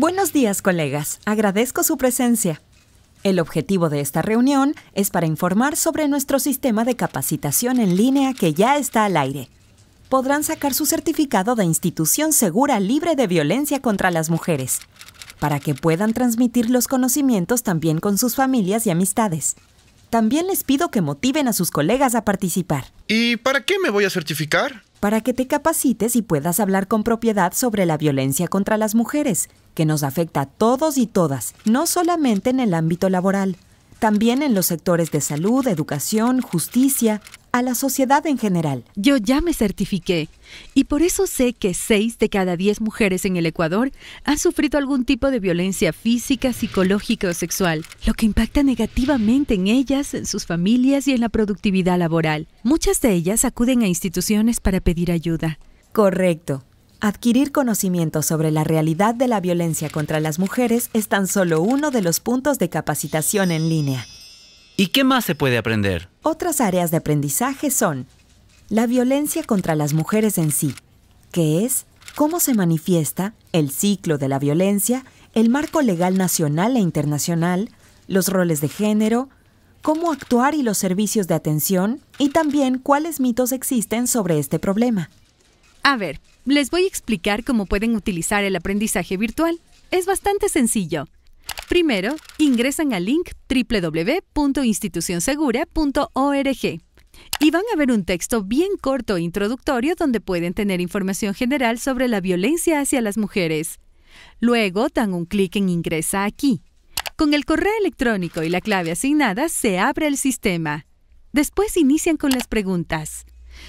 Buenos días, colegas. Agradezco su presencia. El objetivo de esta reunión es para informar sobre nuestro sistema de capacitación en línea que ya está al aire. Podrán sacar su certificado de institución segura libre de violencia contra las mujeres, para que puedan transmitir los conocimientos también con sus familias y amistades. También les pido que motiven a sus colegas a participar. ¿Y para qué me voy a certificar? para que te capacites y puedas hablar con propiedad sobre la violencia contra las mujeres, que nos afecta a todos y todas, no solamente en el ámbito laboral, también en los sectores de salud, educación, justicia, a la sociedad en general. Yo ya me certifiqué y por eso sé que seis de cada diez mujeres en el Ecuador han sufrido algún tipo de violencia física, psicológica o sexual, lo que impacta negativamente en ellas, en sus familias y en la productividad laboral. Muchas de ellas acuden a instituciones para pedir ayuda. Correcto. Adquirir conocimiento sobre la realidad de la violencia contra las mujeres es tan solo uno de los puntos de capacitación en línea. ¿Y qué más se puede aprender? Otras áreas de aprendizaje son la violencia contra las mujeres en sí, que es cómo se manifiesta el ciclo de la violencia, el marco legal nacional e internacional, los roles de género, cómo actuar y los servicios de atención, y también cuáles mitos existen sobre este problema. A ver, les voy a explicar cómo pueden utilizar el aprendizaje virtual. Es bastante sencillo. Primero, ingresan al link www.institucionsegura.org y van a ver un texto bien corto e introductorio donde pueden tener información general sobre la violencia hacia las mujeres. Luego dan un clic en Ingresa aquí. Con el correo electrónico y la clave asignada se abre el sistema. Después inician con las preguntas.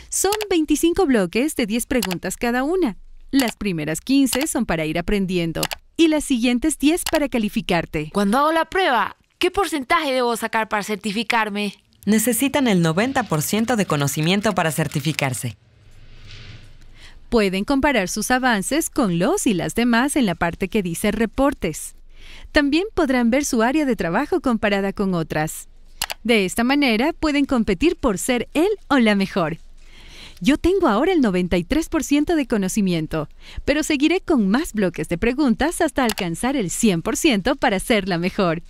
Son 25 bloques de 10 preguntas cada una. Las primeras 15 son para ir aprendiendo y las siguientes 10 para calificarte. Cuando hago la prueba, ¿qué porcentaje debo sacar para certificarme? Necesitan el 90% de conocimiento para certificarse. Pueden comparar sus avances con los y las demás en la parte que dice reportes. También podrán ver su área de trabajo comparada con otras. De esta manera pueden competir por ser él o la mejor. Yo tengo ahora el 93% de conocimiento, pero seguiré con más bloques de preguntas hasta alcanzar el 100% para ser la mejor.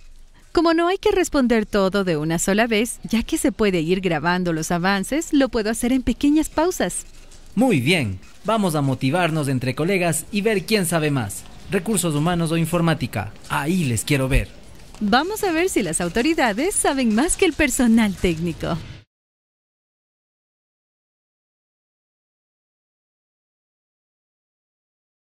Como no hay que responder todo de una sola vez, ya que se puede ir grabando los avances, lo puedo hacer en pequeñas pausas. Muy bien, vamos a motivarnos entre colegas y ver quién sabe más, recursos humanos o informática. Ahí les quiero ver. Vamos a ver si las autoridades saben más que el personal técnico.